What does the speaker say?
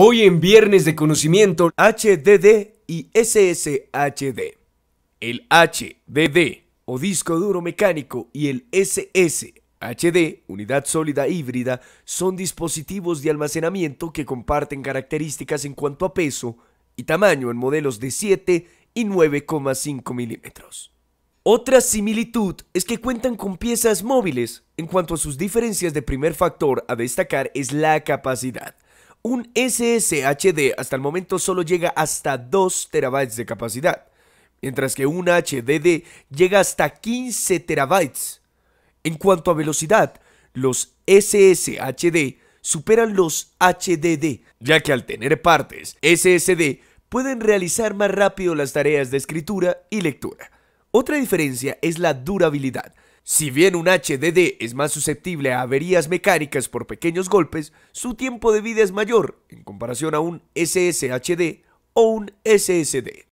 Hoy en Viernes de Conocimiento HDD y SSHD. El HDD o disco duro mecánico y el SSHD, unidad sólida híbrida, son dispositivos de almacenamiento que comparten características en cuanto a peso y tamaño en modelos de 7 y 9,5 milímetros. Otra similitud es que cuentan con piezas móviles. En cuanto a sus diferencias de primer factor a destacar es la capacidad. Un SSHD hasta el momento solo llega hasta 2 terabytes de capacidad, mientras que un HDD llega hasta 15 terabytes. En cuanto a velocidad, los SSHD superan los HDD, ya que al tener partes SSD pueden realizar más rápido las tareas de escritura y lectura. Otra diferencia es la durabilidad. Si bien un HDD es más susceptible a averías mecánicas por pequeños golpes, su tiempo de vida es mayor en comparación a un SSHD o un SSD.